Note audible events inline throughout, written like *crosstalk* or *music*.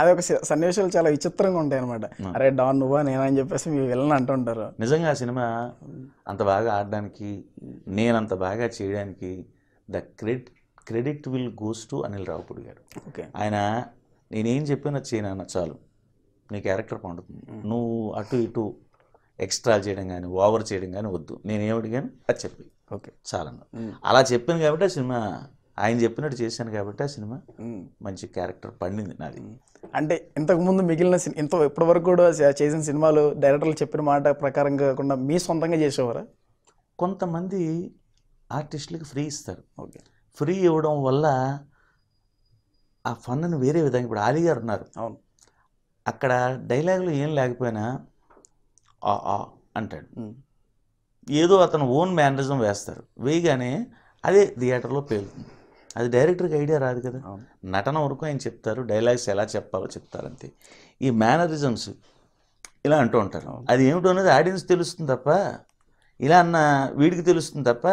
అదొక సన్నివేశాలు చాలా విచిత్రంగా ఉంటాయి అనమాట అరే డాన్ నువ్వా నేను అని చెప్పేసి మీరు వెళ్ళని అంటుంటారు నిజంగా ఆ సినిమా అంత బాగా ఆడడానికి నేను అంత బాగా చేయడానికి the credit credit will goes to Anil Ravipudi గారు ఓకే ఆయన నేనేం చెప్పినా అన్న చాలు నీ క్యారెక్టర్ పండుతుంది నువ్వు అటు ఇటు ఎక్స్ట్రా చేయడం కానీ ఓవర్ చేయడం కానీ వద్దు కానీ అది చెప్పి ఓకే చాలన్నా అలా చెప్పాను కాబట్టి ఆ సినిమా ఆయన చెప్పినట్టు చేశాను కాబట్టి ఆ సినిమా మంచి క్యారెక్టర్ పండింది నాది అంటే ఇంతకుముందు మిగిలిన ఇంత ఇప్పటివరకు కూడా చేసిన సినిమాలు డైరెక్టర్లు చెప్పిన మాట ప్రకారం కాకుండా మీ సొంతంగా చేసేవారా కొంతమంది ఆర్టిస్టులకు ఫ్రీ ఇస్తారు ఓకే ఫ్రీ ఇవ్వడం వల్ల ఆ ఫన్ను వేరే విధంగా ఇప్పుడు ఆలీ గారు ఉన్నారు అవును అక్కడ డైలాగులు ఏం లేకపోయినా ఆ ఆ అంటాడు ఏదో అతను ఓన్ మేనరిజం వేస్తారు వేయగానే అదే థియేటర్లో పేలుతుంది అది డైరెక్టర్కి ఐడియా రాదు కదా నటన వరకు ఆయన చెప్తారు డైలాగ్స్ ఎలా చెప్పాలో చెప్తారంతే ఈ మేనరిజమ్స్ ఇలా అంటూ ఉంటారు అది ఏమిటో అనేది ఆడియన్స్ తెలుస్తుంది తప్ప ఇలా అన్న వీడికి తెలుస్తుంది తప్ప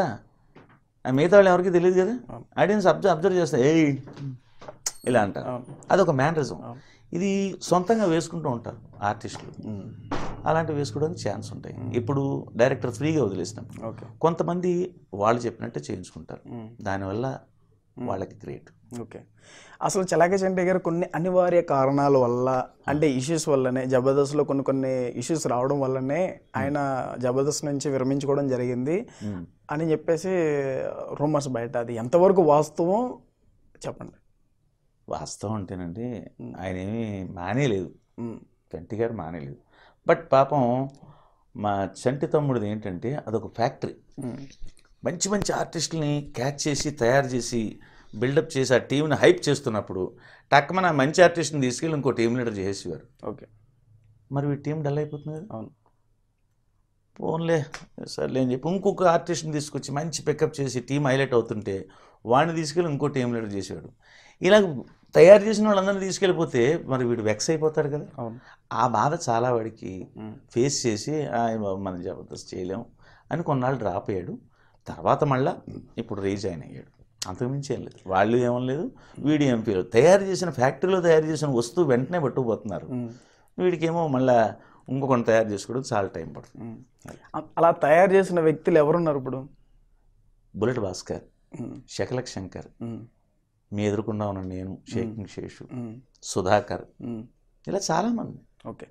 మిగతా వాళ్ళు ఎవరికి తెలియదు కదా ఆడియన్స్ అబ్జర్వ్ అబ్జర్వ్ చేస్తారు ఏ ఇలా అంటారు అదొక మేనరిజం ఇది సొంతంగా వేసుకుంటూ ఉంటారు ఆర్టిస్టులు అలాంటివి వేసుకోవడానికి ఛాన్స్ ఉంటాయి ఇప్పుడు డైరెక్టర్ ఫ్రీగా వదిలేసినప్పుడు కొంతమంది వాళ్ళు చెప్పినట్టే చేయించుకుంటారు దానివల్ల వాళ్ళకి గ్రేట్ ఓకే అసలు చలాక చంటి గారు కొన్ని అనివార్య కారణాల వల్ల అంటే ఇష్యూస్ వల్లనే జబర్దస్త్లో కొన్ని కొన్ని ఇష్యూస్ రావడం వల్లనే ఆయన జబర్దస్త్ నుంచి విరమించుకోవడం జరిగింది అని చెప్పేసి రూమర్స్ బయట అది ఎంతవరకు వాస్తవం చెప్పండి వాస్తవం అంటేనండి ఆయన ఏమి మానేలేదు చంటి గారు మానేలేదు బట్ పాపం మా చంటి తమ్ముడిది ఏంటంటే అదొక ఫ్యాక్టరీ మంచి మంచి ఆర్టిస్టులని క్యాచ్ చేసి తయారు చేసి బిల్డప్ చేసి ఆ టీంని హైప్ చేస్తున్నప్పుడు మన మంచి ఆర్టిస్ట్ని తీసుకెళ్ళి ఇంకో టీం లీడర్ చేసేవారు ఓకే మరి ఈ టీం డల్ అయిపోతుంది అవును పోన్లే సర్లే అని చెప్పి ఇంకొక ఆర్టిస్ట్ని తీసుకొచ్చి మంచి పికప్ చేసి టీం హైలైట్ అవుతుంటే వాడిని తీసుకెళ్ళి ఇంకో టీం లీడర్ చేసేవాడు ఇలా తయారు చేసిన వాళ్ళందరినీ తీసుకెళ్ళిపోతే మరి వీడు వెక్స్ అయిపోతాడు కదా అవును ఆ బాధ చాలా వాడికి ఫేస్ చేసి మనం జబర్దస్త్ చేయలేము అని కొన్నాళ్ళు డ్రాప్ అయ్యాడు తర్వాత మళ్ళా ఇప్పుడు రీజాయిన్ అయ్యాడు అంతకుమించి ఏం లేదు వాళ్ళు ఏమం లేదు వీడి ఎంపీలు తయారు చేసిన ఫ్యాక్టరీలో తయారు చేసిన వస్తువు వెంటనే పట్టుకుపోతున్నారు వీడికేమో మళ్ళీ ఇంకొకటి తయారు చేసుకోవడం చాలా టైం పడుతుంది అలా తయారు చేసిన వ్యక్తులు ఎవరున్నారు ఇప్పుడు బుల్లెట్ భాస్కర్ శకలక్ శంకర్ మీ ఎదుర్కొన్నా ఉన్న నేను షేకింగ్ శేషు సుధాకర్ ఇలా చాలామంది ఓకే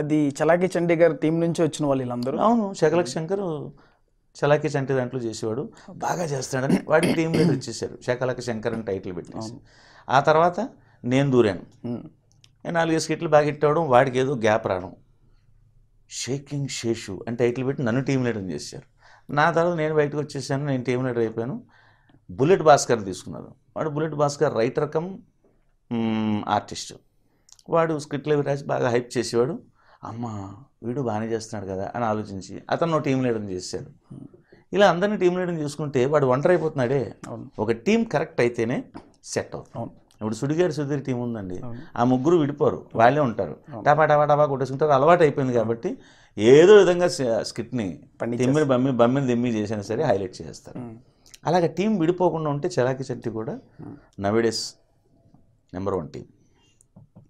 అది చలాకి చండీగర్ టీం నుంచి వచ్చిన వాళ్ళు వీళ్ళందరూ అవును శకలక్ శంకర్ చలాకి చంటి దాంట్లో చేసేవాడు బాగా చేస్తాడని వాడి టీం మీద వచ్చేసారు శకలక శంకర్ అని టైటిల్ పెట్టేసి ఆ తర్వాత నేను దూరాను నేను నాలుగు స్కిట్లు బాగా ఇట్టవడం వాడికి ఏదో గ్యాప్ రావడం షేకింగ్ షేషు అని టైటిల్ పెట్టి నన్ను టీం లీడర్ చేశారు నా తర్వాత నేను బయటకు వచ్చేసాను నేను టీం లీడర్ అయిపోయాను బుల్లెట్ భాస్కర్ తీసుకున్నారు వాడు Bullet Bhaskar writer cum artist వాడు స్క్రిప్ట్లు రాసి బాగా హైప్ చేసేవాడు అమ్మ వీడు బాగానే చేస్తున్నాడు కదా అని ఆలోచించి అతను టీం లీడర్ని చేశాడు ఇలా అందరినీ టీం లీడర్ని చూసుకుంటే వాడు అయిపోతున్నాడే ఒక టీం కరెక్ట్ అయితేనే సెట్ అవుతుంది ఇప్పుడు సుడిగారి సుధీర్ టీం ఉందండి ఆ ముగ్గురు విడిపోరు వాళ్ళే ఉంటారు టపా టపా టపా కొట్టేసుకుంటారు అలవాటు అయిపోయింది కాబట్టి ఏదో విధంగా స్కిట్ని తెమ్మిని బమ్మి బమ్మిని దిమ్మి చేసినా సరే హైలైట్ చేస్తారు అలాగే టీం విడిపోకుండా ఉంటే చలాకి చెట్టి కూడా నవిడెస్ నెంబర్ వన్ టీం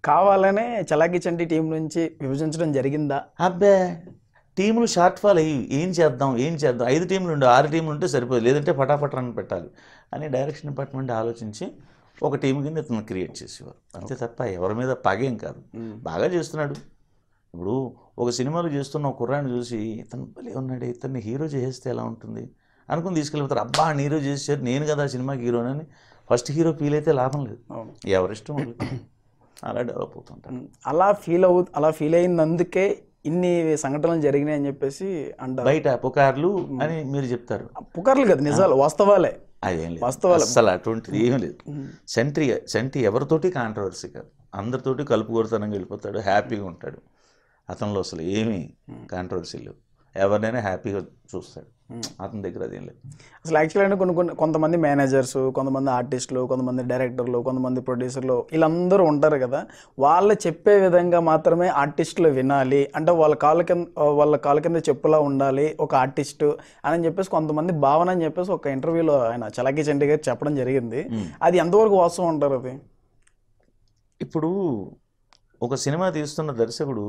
కావాలనే చలాకి చండీ టీం నుంచి విభజించడం జరిగిందా అబ్బే టీములు షార్ట్ ఫాల్ అయ్యి ఏం చేద్దాం ఏం చేద్దాం ఐదు టీంలు ఉండవు ఆరు టీంలు ఉంటే సరిపోదు లేదంటే రన్ పెట్టాలి అని డైరెక్షన్ డిపార్ట్మెంట్ ఆలోచించి ఒక టీం కింద ఇతను క్రియేట్ చేసేవారు అంతే తప్ప ఎవరి మీద పగేం కాదు బాగా చేస్తున్నాడు ఇప్పుడు ఒక సినిమాలో చేస్తున్న ఒక కుర్రాన్ని చూసి ఇతను భలే ఉన్నాడు ఇతన్ని హీరో చేసేస్తే ఎలా ఉంటుంది అనుకుని తీసుకెళ్ళిపోతారు అబ్బా హీరో చేసేసారు నేను కదా సినిమాకి హీరోనని ఫస్ట్ హీరో ఫీల్ అయితే లాభం లేదు ఎవరిష్టం చాలా డెవలప్ అవుతుంటారు అలా ఫీల్ అవు అలా ఫీల్ అయినందుకే ఇన్ని సంఘటనలు జరిగినాయి అని చెప్పేసి అంటారు బయట పుకార్లు అని మీరు చెప్తారు పుకార్లు కదా నిజాలు వాస్తవాలే అదేం లేదు వాస్తవాలు అసలు అటువంటిది ఏం లేదు సెంట్రీ సెంట్రీ ఎవరితోటి కాంట్రవర్సీ కాదు అందరితోటి కలుపు కొడతనంగా వెళ్ళిపోతాడు హ్యాపీగా ఉంటాడు అతనిలో అసలు ఏమీ కాంట్రవర్సీ లేవు ఎవరినైనా హ్యాపీగా చూస్తాడు అతని దగ్గర అదేం లేదు అసలు యాక్చువల్ అంటే కొన్ని కొన్ని కొంతమంది మేనేజర్స్ కొంతమంది ఆర్టిస్టులు కొంతమంది డైరెక్టర్లు కొంతమంది ప్రొడ్యూసర్లు వీళ్ళందరూ ఉంటారు కదా వాళ్ళు చెప్పే విధంగా మాత్రమే ఆర్టిస్టులు వినాలి అంటే వాళ్ళ కాళ్ళ కింద వాళ్ళ కాళ్ళ కింద చెప్పులా ఉండాలి ఒక ఆర్టిస్టు అని చెప్పేసి కొంతమంది భావన అని చెప్పేసి ఒక ఇంటర్వ్యూలో ఆయన చలాకి చండీ గారు చెప్పడం జరిగింది అది ఎంతవరకు వాస్తవం ఉంటారు అది ఇప్పుడు ఒక సినిమా తీస్తున్న దర్శకుడు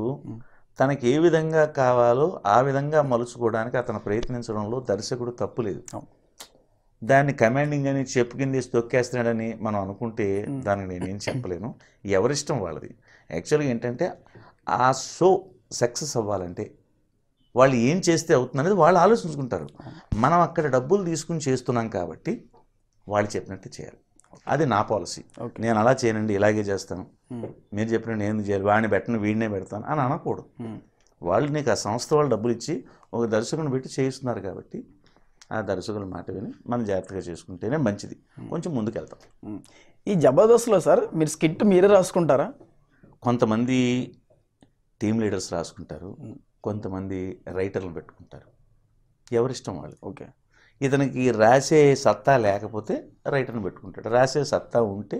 తనకి ఏ విధంగా కావాలో ఆ విధంగా మలుచుకోవడానికి అతను ప్రయత్నించడంలో దర్శకుడు తప్పులేదు దాన్ని కమాండింగ్ అని చెప్పు కింద తొక్కేస్తున్నాడని మనం అనుకుంటే దానికి నేనేం చెప్పలేను ఎవరిష్టం వాళ్ళది యాక్చువల్గా ఏంటంటే ఆ షో సక్సెస్ అవ్వాలంటే వాళ్ళు ఏం చేస్తే అవుతుంది అనేది వాళ్ళు ఆలోచించుకుంటారు మనం అక్కడ డబ్బులు తీసుకుని చేస్తున్నాం కాబట్టి వాళ్ళు చెప్పినట్టు చేయాలి అది నా పాలసీ నేను అలా చేయనండి ఇలాగే చేస్తాను మీరు చెప్పిన నేను చేయాలి వాడిని పెట్టను వీడినే పెడతాను అని అనకూడదు వాళ్ళు నీకు ఆ సంస్థ వాళ్ళు డబ్బులు ఇచ్చి ఒక దర్శకుని పెట్టి చేయిస్తున్నారు కాబట్టి ఆ దర్శకుల మాట విని మనం జాగ్రత్తగా చేసుకుంటేనే మంచిది కొంచెం ముందుకెళ్తాం ఈ జబర్దస్త్లో సార్ మీరు స్కిట్ మీరే రాసుకుంటారా కొంతమంది టీమ్ లీడర్స్ రాసుకుంటారు కొంతమంది రైటర్లు పెట్టుకుంటారు ఎవరిష్టం వాళ్ళు ఓకే ఇతనికి రాసే సత్తా లేకపోతే రైట్ అని పెట్టుకుంటాడు రాసే సత్తా ఉంటే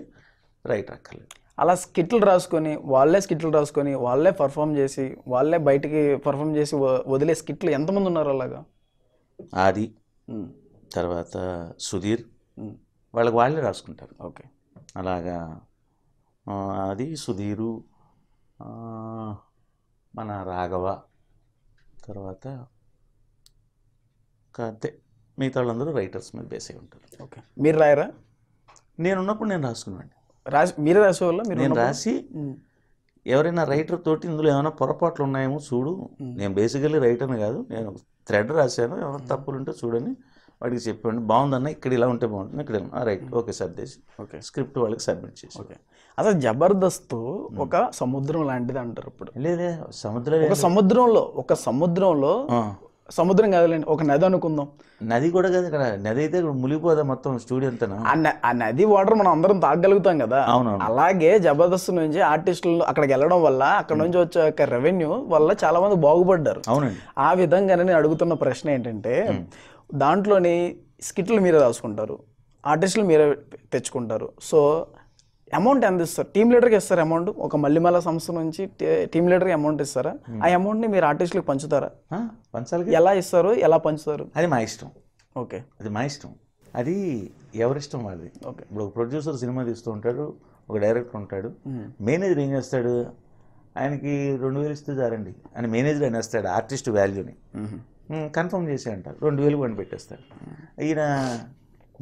రైట్ అక్కర్లేదు అలా స్కిట్లు రాసుకొని వాళ్ళే స్కిట్లు రాసుకొని వాళ్ళే పర్ఫామ్ చేసి వాళ్ళే బయటికి పర్ఫామ్ చేసి వదిలే స్కిట్లు ఎంతమంది ఉన్నారు అలాగా ఆది తర్వాత సుధీర్ వాళ్ళకి వాళ్ళే రాసుకుంటారు ఓకే అలాగా అది సుధీరు మన రాఘవ తర్వాత అంతే మిగతా వాళ్ళందరూ రైటర్స్ మీద బేస్ అయి ఉంటారు ఓకే మీరు రాయరా నేను ఉన్నప్పుడు నేను రాసుకున్నాను రాసి మీరే రాసే మీరు నేను రాసి ఎవరైనా రైటర్ తోటి ఇందులో ఏమైనా పొరపాట్లు ఉన్నాయేమో చూడు నేను బేసికల్లీ రైటర్ని కాదు నేను థ్రెడ్ రాశాను ఏమైనా తప్పులు ఉంటే చూడని వాడికి చెప్పండి బాగుందన్న ఇక్కడ ఇలా ఉంటే బాగుంటుంది ఇక్కడ రైట్ ఓకే సార్ చేసి ఓకే స్క్రిప్ట్ వాళ్ళకి సబ్మిట్ చేసి ఓకే అసలు జబర్దస్త్ ఒక సముద్రం లాంటిది అంటారు ఇప్పుడు లేదే సముద్రం ఒక సముద్రంలో ఒక సముద్రంలో సముద్రం కదలండి ఒక నది అనుకుందాం నది కూడా కదా ఇక్కడ నది అయితే మునిగిపోదా మొత్తం స్టూడియో అంతా ఆ నది వాటర్ మనం అందరం తాగలుగుతాం కదా అవును అలాగే జబర్దస్త్ నుంచి ఆర్టిస్టులు అక్కడికి వెళ్ళడం వల్ల అక్కడ నుంచి వచ్చే రెవెన్యూ వల్ల చాలా మంది బాగుపడ్డారు అవునండి ఆ విధంగానే నేను అడుగుతున్న ప్రశ్న ఏంటంటే దాంట్లోని స్కిట్లు మీరే రాసుకుంటారు ఆర్టిస్టులు మీరే తెచ్చుకుంటారు సో అమౌంట్ ఎంత ఇస్తారు టీమ్ లీడర్కి ఇస్తారు అమౌంట్ ఒక మల్లిమల సంస్థ నుంచి టీమ్ లీడర్కి అమౌంట్ ఇస్తారా hmm. ఆ అమౌంట్ని మీరు ఆర్టిస్టులకు పంచుతారా పంచాలి ఎలా ఇస్తారు ఎలా పంచుతారు అది మా ఇష్టం ఓకే అది మా ఇష్టం అది ఎవరిష్టం వాళ్ళది ఓకే ఇప్పుడు ఒక ప్రొడ్యూసర్ సినిమా తీస్తూ ఉంటాడు ఒక డైరెక్టర్ ఉంటాడు మేనేజర్ hmm. ఏం చేస్తాడు ఆయనకి రెండు వేలు ఇస్తే చాలండి అని మేనేజర్ వేస్తాడు ఆర్టిస్ట్ వాల్యూని కన్ఫర్మ్ చేసే అంటారు రెండు వేలు పని పెట్టేస్తాడు hmm. ఈయన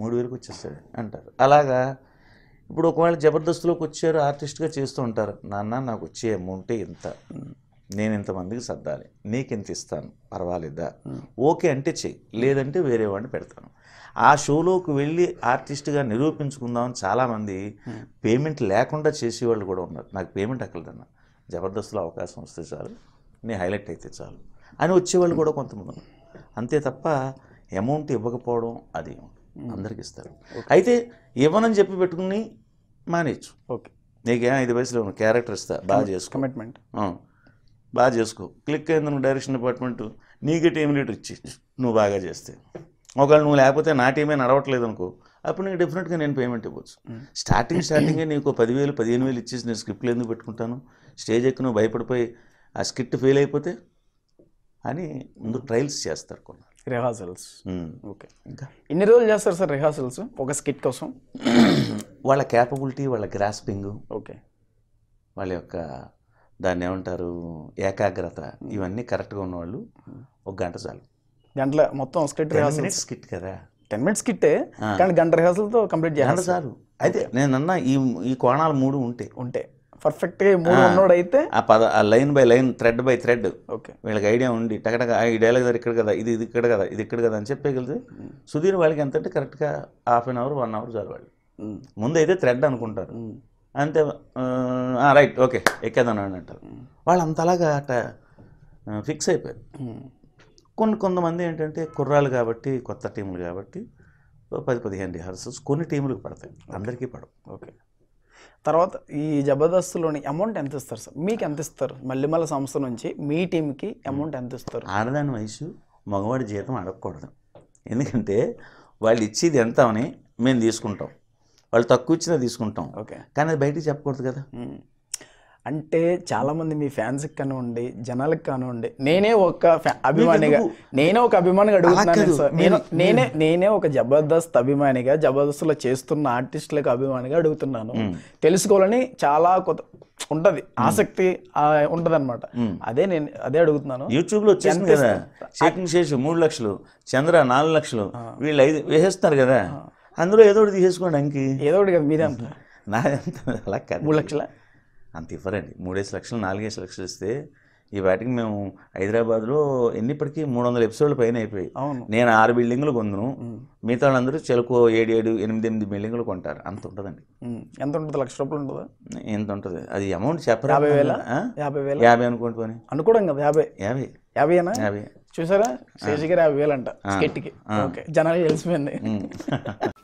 మూడు వేలకు వచ్చేస్తాడు అంటారు అలాగా ఇప్పుడు ఒకవేళ జబర్దస్త్లోకి వచ్చారు ఆర్టిస్ట్గా చేస్తూ ఉంటారు నాన్న నాకు వచ్చే అమౌంట్ ఇంత నేను ఇంతమందికి సర్దాలి నీకు ఇంత ఇస్తాను పర్వాలేదా ఓకే అంటే చెయ్యి లేదంటే వేరే వాడిని పెడతాను ఆ షోలోకి వెళ్ళి ఆర్టిస్ట్గా నిరూపించుకుందామని చాలామంది పేమెంట్ లేకుండా చేసేవాళ్ళు కూడా ఉన్నారు నాకు పేమెంట్ అక్కర్లేదన్న జబర్దస్త్లో అవకాశం వస్తే చాలు నీ హైలైట్ అయితే చాలు అని వచ్చేవాళ్ళు కూడా కొంతమంది అంతే తప్ప అమౌంట్ ఇవ్వకపోవడం అది అందరికి ఇస్తారు అయితే ఇవ్వనని చెప్పి పెట్టుకుని మానేయచ్చు ఓకే నీకే ఐదు వయసులో క్యారెక్టర్ ఇస్తా బాగా చేసుకో కమిట్మెంట్ బాగా చేసుకో క్లిక్ అయింది నువ్వు డైరెక్షన్ డిపార్ట్మెంట్ నీకే టీమ్ లీడర్ ఇచ్చి నువ్వు బాగా చేస్తే ఒకవేళ నువ్వు లేకపోతే నా టీమే నడవట్లేదు అనుకో అప్పుడు నీకు డెఫినెట్గా నేను పేమెంట్ ఇవ్వచ్చు స్టార్టింగ్ స్టార్టింగే నీకు పదివేలు పదిహేను వేలు ఇచ్చేసి నేను స్క్రిప్ట్లు ఎందుకు పెట్టుకుంటాను స్టేజ్ ఎక్కి నువ్వు భయపడిపోయి ఆ స్కిట్ ఫెయిల్ అయిపోతే అని ముందు ట్రయల్స్ చేస్తారు కొన్నాళ్ళు రిహార్సల్స్ ఓకే hmm. ఇంకా ఎన్ని రోజులు చేస్తారు సార్ రిహార్సల్స్ ఒక స్కిట్ కోసం వాళ్ళ క్యాపబిలిటీ వాళ్ళ గ్రాస్పింగ్ ఓకే వాళ్ళ యొక్క దాన్ని ఏమంటారు ఏకాగ్రత hmm. ఇవన్నీ కరెక్ట్గా ఉన్నవాళ్ళు ఒక గంట చాలు గంటల మొత్తం స్కిట్ రిహార్సల్ స్కిట్ కదా టెన్ మినిట్స్ కిట్టే కానీ గంట రిహార్సల్తో కంప్లీట్ చేయాలి చాలు అయితే నేను అన్న ఈ ఈ కోణాలు మూడు ఉంటే ఉంటే పర్ఫెక్ట్గా మూడు అయితే ఆ పద line by line thread by thread okay వీళ్ళకి ఐడియా ఉండి టకటక ఈ డైలాగ్ దగ్గర ఇక్కడ కదా ఇది ఇది ఇక్కడ కదా ఇది ఇక్కడ కదా అని చెప్పగలితే సుధీర్ వాళ్ళకి ఎంత అంటే కరెక్ట్గా half an hour one hour చాలు వాళ్ళు ముందైతే థ్రెడ్ అనుకుంటారు అంతే రైట్ ఓకే ఎక్కేదాను అని అంటారు వాళ్ళు అలాగా అట ఫిక్స్ అయిపోయారు కొన్ని కొంతమంది ఏంటంటే కుర్రాలు కాబట్టి కొత్త టీములు కాబట్టి పది పదిహేను రిహార్సల్స్ కొన్ని టీములకు పడతాయి అందరికీ పడవు ఓకే తర్వాత ఈ జబర్దస్త్లోని అమౌంట్ ఎంత ఇస్తారు సార్ మీకు ఎంత ఇస్తారు మల్లిమల సంస్థ నుంచి మీ టీంకి అమౌంట్ ఎంత ఇస్తారు ఆడదాని వయసు మగవాడి జీతం అడగకూడదు ఎందుకంటే వాళ్ళు ఇచ్చేది ఎంత అని మేము తీసుకుంటాం వాళ్ళు తక్కువ ఇచ్చినా తీసుకుంటాం ఓకే కానీ అది బయటికి చెప్పకూడదు కదా అంటే చాలామంది మీ ఫ్యాన్స్ కానివ్వండి జనాలకు కానివ్వండి నేనే ఒక అభిమానిగా నేనే ఒక అభిమానిగా అడుగుతున్నాను సార్ నేను నేనే నేనే ఒక జబర్దస్త్ అభిమానిగా జబర్దస్త్లో చేస్తున్న ఆర్టిస్టులకు అభిమానిగా అడుగుతున్నాను తెలుసుకోవాలని చాలా కొత్త ఉంటది ఆసక్తి ఉంటది అనమాట అదే నేను అదే అడుగుతున్నాను యూట్యూబ్ లో వచ్చేసింది కదా షేకింగ్ శేషు మూడు లక్షలు చంద్ర నాలుగు లక్షలు వీళ్ళు ఐదు వేసేస్తున్నారు కదా అందులో ఏదో ఒకటి తీసేసుకోండి అంకి ఏదో ఒకటి కదా మీరే అంటారు నా మూడు లక్షల అంత ఇవ్వరండి మూడేసి లక్షలు నాలుగేసి లక్షలు ఇస్తే ఈ వాటికి మేము హైదరాబాద్లో ఎన్నిప్పటికీ మూడు వందల ఎపిసోడ్లు పైన అయిపోయాయి నేను ఆరు బిల్డింగ్లు కొందును మిగతా వాళ్ళందరూ చెలుకు ఏడు ఏడు ఎనిమిది ఎనిమిది బిల్డింగ్లు కొంటారు అంత ఉంటుందండి ఎంత ఉంటుంది లక్ష రూపాయలు ఉంటుంది ఎంత ఉంటుంది అది అమౌంట్ చెప్పరు యాభై వేల యాభై వేల యాభై అనుకుంటుని అనుకోవడం కదా యాభై యాభై అయినా యాభై చూసారా శేషి గారు యాభై వేలు అంట స్కెట్కి ఓకే జనాలు తెలిసిపోయింది *laughs*